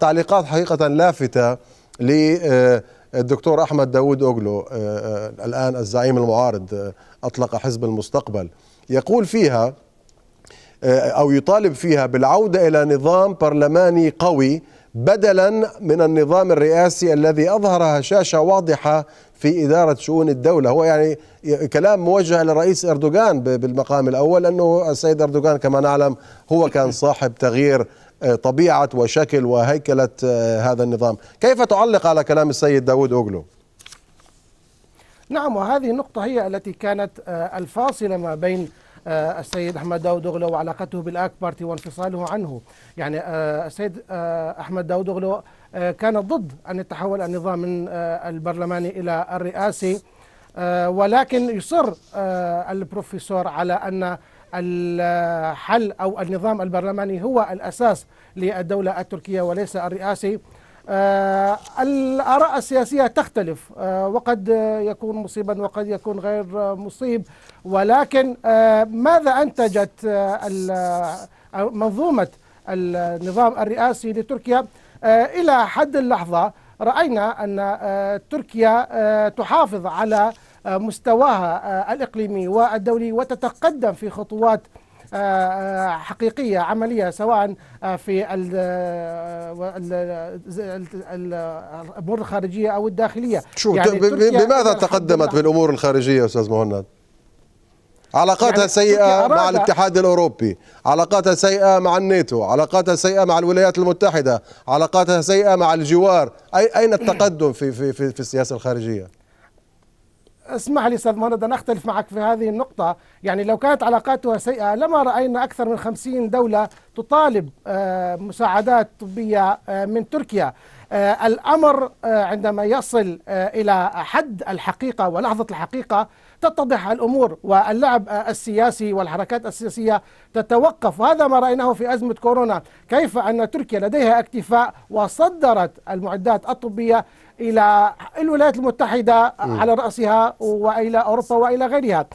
تعليقات حقيقة لافتة للدكتور آه، أحمد داود أوغلو آه، آه، الآن الزعيم المعارض أطلق حزب المستقبل يقول فيها أو يطالب فيها بالعودة إلى نظام برلماني قوي بدلا من النظام الرئاسي الذي أظهر هشاشة واضحة في إدارة شؤون الدولة هو يعني كلام موجه للرئيس أردوغان بالمقام الأول أنه السيد أردوغان كما نعلم هو كان صاحب تغيير آه، طبيعة وشكل وهيكلة آه، هذا النظام كيف تعلق على كلام السيد داود أوغلو؟ نعم وهذه النقطة هي التي كانت آه، الفاصلة ما بين السيد احمد داود اوغلو وعلاقته بالاك بارتي وانفصاله عنه يعني السيد احمد داود اوغلو كان ضد ان يتحول النظام من البرلماني الى الرئاسي آه، ولكن يصر آه، البروفيسور على أن الحل أو النظام البرلماني هو الأساس للدولة التركية وليس الرئاسي آه، الآراء السياسية تختلف وقد يكون مصيبا وقد يكون غير مصيب ولكن ماذا أنتجت منظومة النظام الرئاسي لتركيا إلى حد اللحظة رأينا أن تركيا تحافظ على آه، مستواها آه، الإقليمي والدولي وتتقدم في خطوات آه، حقيقية عملية سواء في الأمور الخارجية أو الداخلية شو يعني بماذا تقدمت بالأمور الخارجية أستاذ مهند؟ علاقاتها يعني سيئة مع الاتحاد الأوروبي علاقاتها سيئة مع الناتو علاقاتها سيئة مع الولايات المتحدة علاقاتها سيئة مع الجوار أي أين التقدم في, في, في, في السياسة الخارجية؟ اسمح لي استاذ مهند ان اختلف معك في هذه النقطه يعني لو كانت علاقاتها سيئه لما راينا اكثر من 50 دوله تطالب آه، مساعدات طبيه آه، من تركيا آه، الأمر آه، عندما يصل آه، إلى حد الحقيقة ولحظة الحقيقة تتضح الأمور واللعب السياسي والحركات السياسية تتوقف وهذا ما رأيناه في أزمة كورونا كيف أن تركيا لديها اكتفاء وصدرت المعدات الطبية إلى الولايات المتحدة على رأسها وإلى أوروبا وإلى غيرها